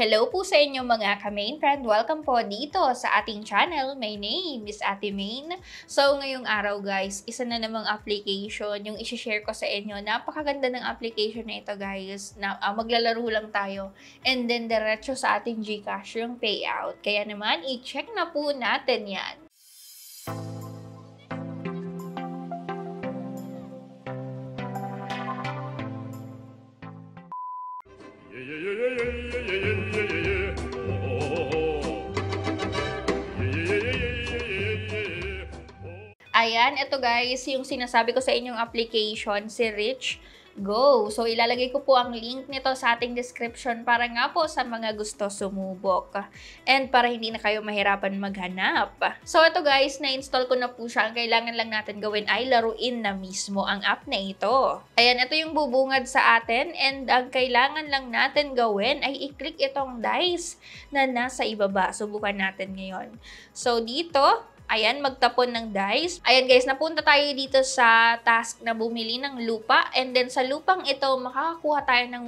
Hello po sa inyo mga ka-main friend. Welcome po dito sa ating channel. My name is Ate Main. So ngayong araw guys, isa na namang application yung isi-share ko sa inyo. Napakaganda ng application na ito guys. Na, uh, maglalaro lang tayo. And then diretso sa ating GCash yung payout. Kaya naman, i-check na po natin yan. Ayan, ito guys, yung sinasabi ko sa inyong application, si Rich Go. So, ilalagay ko po ang link nito sa ating description para nga po sa mga gusto sumubok. And para hindi na kayo mahirapan maghanap. So, ito guys, na-install ko na po siya. Ang kailangan lang natin gawin ay laruin na mismo ang app na ito. Ayan, ito yung bubungad sa atin. And ang kailangan lang natin gawin ay i-click itong dice na nasa ibaba. Subukan natin ngayon. So, dito, Ayan, magtapon ng dice. Ayan guys, napunta tayo dito sa task na bumili ng lupa. And then sa lupang ito, makakakuha tayo ng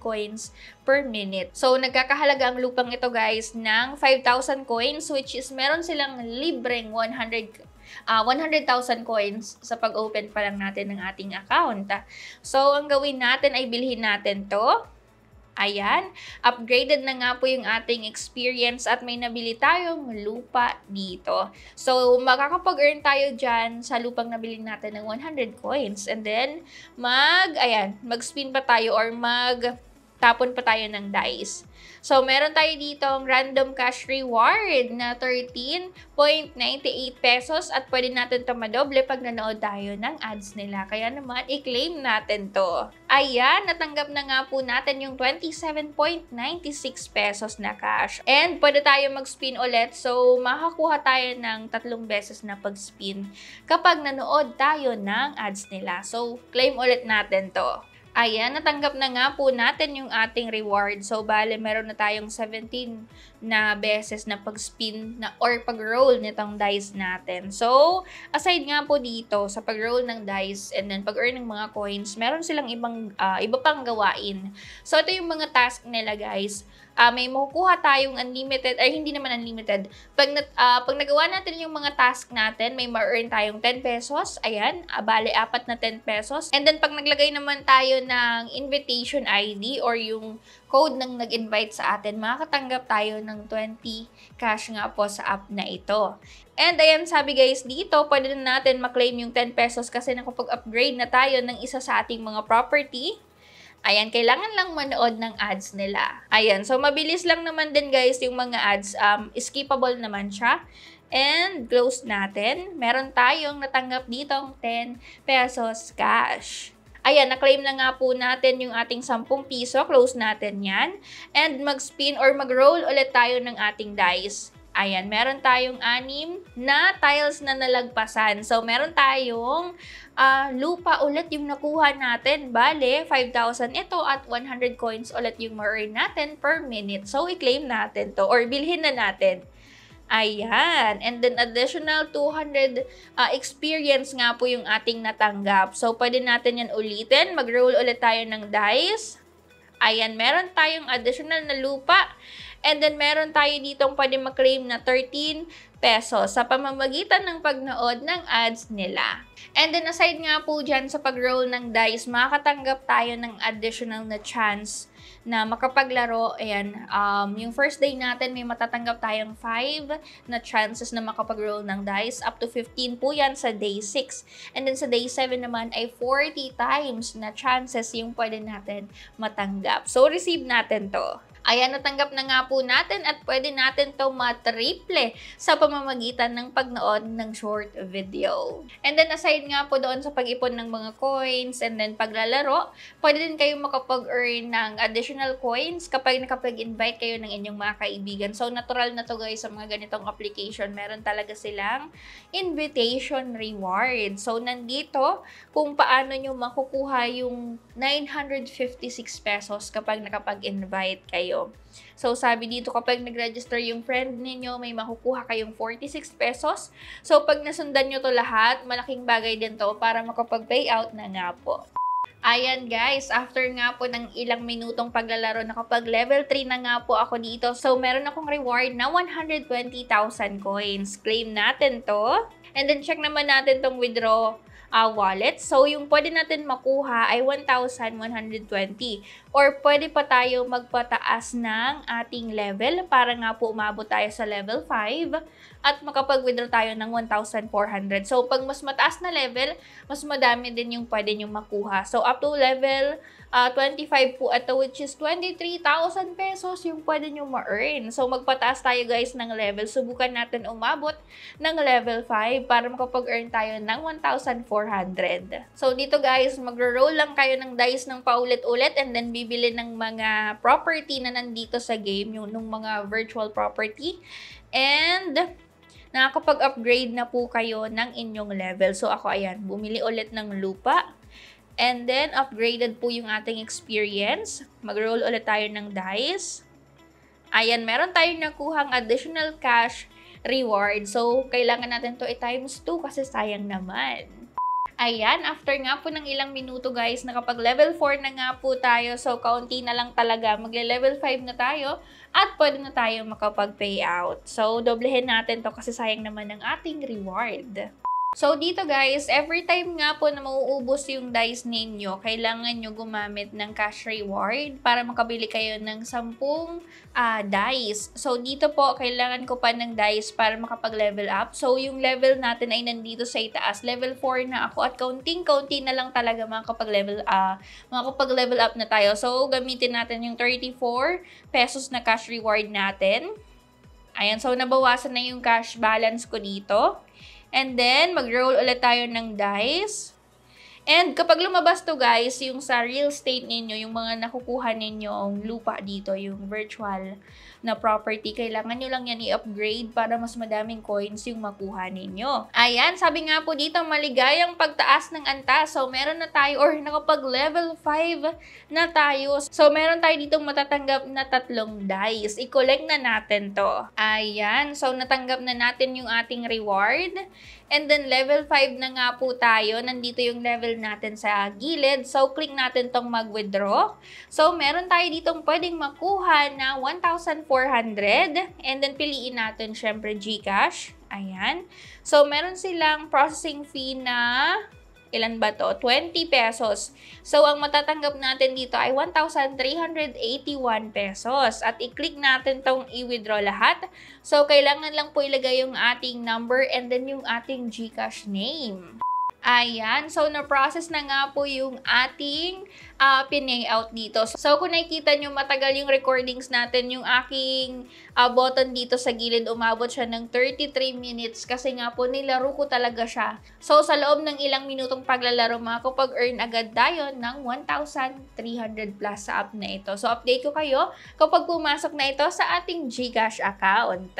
100 coins per minute. So, nagkakahalaga ang lupang ito guys ng 5,000 coins which is meron silang libreng 100 uh, 100,000 coins sa pag-open pa lang natin ng ating account. So, ang gawin natin ay bilhin natin to Ayan, upgraded na nga po yung ating experience at may nabili tayong lupa dito. So, makakapag-earn tayo dyan sa lupang nabili natin ng 100 coins. And then, mag, ayan, mag-spin pa tayo or mag tapon pa tayo ng dice. So, meron tayo dito ang random cash reward na 13.98 pesos at pwede natin ito madoble pag nanood tayo ng ads nila. Kaya naman, i-claim natin to. Ayan, natanggap na nga po natin yung 27.96 pesos na cash. And pwede tayo mag-spin ulit. So, makakuha tayo ng tatlong beses na pag-spin kapag nanood tayo ng ads nila. So, claim ulit natin to. Ayan, natanggap na nga po natin yung ating reward. So, bale, meron na tayong 17 na beses na pag-spin na or pag-roll nitong dice natin. So, aside nga po dito sa pag-roll ng dice and then pag-earn ng mga coins, meron silang ibang, uh, iba pang gawain. So, ito yung mga task nila guys. Uh, may makukuha tayong unlimited, ay hindi naman unlimited. Pag, uh, pag nagawa natin yung mga task natin, may ma-earn tayong 10 pesos. Ayan, uh, bale, apat na 10 pesos. And then, pag naglagay naman tayo ng invitation ID or yung code ng nag-invite sa atin, makakatanggap tayo ng 20 cash nga po sa app na ito. And ayan, sabi guys, dito pwede na natin maklaim yung 10 pesos kasi nakapag-upgrade na tayo ng isa sa ating mga property. Ayan, kailangan lang manood ng ads nila. Ayan, so mabilis lang naman din guys yung mga ads. Um, skippable naman siya. And close natin. Meron tayong natanggap ditong 10 pesos cash. Ayan, na-claim na nga po natin yung ating 10 piso. Close natin yan. And mag-spin or mag-roll ulit tayo ng ating dice. Ayan, meron tayong anim na tiles na nalagpasan. So, meron tayong uh, lupa ulit yung nakuha natin. Bale, 5,000 ito at 100 coins ulit yung ma-earn natin per minute. So, i-claim natin to or bilhin na natin. Ayan. And then additional 200 uh, ah, experience nga po yung ating natanggap. So pwede natin yan ulitin. Mag-roll ulit tayo ng dice. Ayan, meron tayong additional na lupa. And then meron tayo ditong pwede maklaim na 13 pesos sa pamamagitan ng pagnood ng ads nila. And then aside nga po dyan sa pag-roll ng dice, makakatanggap tayo ng additional na chance na makapaglaro. Ayan, um, yung first day natin may matatanggap tayong 5 na chances na makapag-roll ng dice. Up to 15 po yan sa day 6. And then sa day 7 naman ay 40 times na chances yung pwede natin matanggap. So receive natin to. Ayan, natanggap na nga po natin at pwede natin to matriple sa pamamagitan ng pagnood ng short video. And then aside nga po doon sa pag-ipon ng mga coins and then paglalaro, pwede din kayo makapag-earn ng additional coins kapag nakapag-invite kayo ng inyong mga kaibigan. So natural na to guys sa mga ganitong application. Meron talaga silang invitation reward. So nandito kung paano nyo makukuha yung 956 pesos kapag nakapag-invite kayo kayo. So, sabi dito, kapag nag-register yung friend ninyo, may makukuha kayong 46 pesos. So, pag nasundan nyo to lahat, malaking bagay din to para makapag-payout na nga po. Ayan guys, after nga po ng ilang minutong paglalaro, nakapag level 3 na nga po ako dito. So meron akong reward na 120,000 coins. Claim natin to. And then check naman natin tong withdraw uh, wallet. So, yung pwede natin makuha ay 1,120. Or pwede pa tayo magpataas ng ating level para nga po umabot tayo sa level 5 at makapag-withdraw tayo ng 1,400. So, pag mas mataas na level, mas madami din yung pwede nyo makuha. So, up to level uh, ah, 25 po ito which is 23,000 pesos yung pwede nyo ma-earn. So, magpataas tayo guys ng level. Subukan natin umabot ng level 5 para makapag-earn tayo ng 1,400 400. So dito guys, magro-roll lang kayo ng dice ng paulit-ulit and then bibili ng mga property na nandito sa game, yung nung mga virtual property. And nakakapag-upgrade na po kayo ng inyong level. So ako ayan, bumili ulit ng lupa. And then upgraded po yung ating experience. Mag-roll ulit tayo ng dice. Ayan, meron tayong nakuhang additional cash reward. So, kailangan natin to i-times 2 kasi sayang naman. Ayan, after nga po ng ilang minuto guys, nakapag-level 4 na nga po tayo. So, kaunti na lang talaga. Magle-level 5 na tayo at pwede na tayo makapag-payout. So, doblehin natin to kasi sayang naman ang ating reward. So, dito guys, every time nga po na mauubos yung dice ninyo, kailangan nyo gumamit ng cash reward para makabili kayo ng 10 uh, ah, dice. So, dito po, kailangan ko pa ng dice para makapag-level up. So, yung level natin ay nandito sa itaas. Level 4 na ako at counting-counting na lang talaga makapag-level uh, ah, level up na tayo. So, gamitin natin yung 34 pesos na cash reward natin. Ayan, so nabawasan na yung cash balance ko dito. And then, mag-roll ulit tayo ng dice. And kapag lumabas to guys, yung sa real estate ninyo, yung mga nakukuha ninyong lupa dito, yung virtual na property, kailangan nyo lang yan i-upgrade para mas madaming coins yung makuha ninyo. Ayan, sabi nga po dito, maligayang pagtaas ng antas. So, meron na tayo or nakapag level 5 na tayo. So, meron tayo ditong matatanggap na tatlong dice. I-collect na natin to. Ayan, so natanggap na natin yung ating reward. And then, level 5 na nga po tayo. Nandito yung level circle natin sa gilid. So, click natin tong mag-withdraw. So, meron tayo ditong pwedeng makuha na 1,400 and then piliin natin syempre GCash. Ayan. So, meron silang processing fee na ilan ba to? 20 pesos. So, ang matatanggap natin dito ay 1,381 pesos. At i-click natin tong i-withdraw lahat. So, kailangan lang po ilagay yung ating number and then yung ating GCash name. Ayan. So, na-process na nga po yung ating uh, out dito. So, kung nakikita nyo, matagal yung recordings natin. Yung aking uh, button dito sa gilid, umabot siya ng 33 minutes kasi nga po nilaro ko talaga siya. So, sa loob ng ilang minutong paglalaro, makakapag-earn agad tayo ng 1,300 plus sa app na ito. So, update ko kayo kapag pumasok na ito sa ating Gcash account.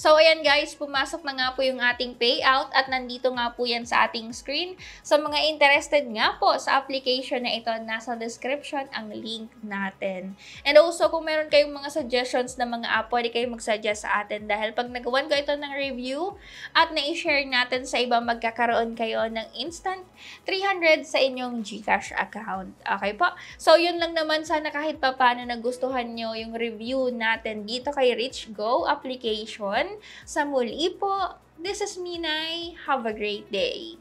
So, ayan guys, pumasok na nga po yung ating payout at nandito nga po yan sa ating screen. Sa mga interested nga po sa application na ito, nasa description ang link natin. And also, kung meron kayong mga suggestions na mga app, pwede kayong magsuggest sa atin dahil pag nagawan ko ito ng review at na-share natin sa iba, magkakaroon kayo ng instant 300 sa inyong GCash account. Okay po? So, yun lang naman sana kahit pa paano nagustuhan nyo yung review natin dito kay Rich Go application. Sa muli po, this is Minay. Have a great day!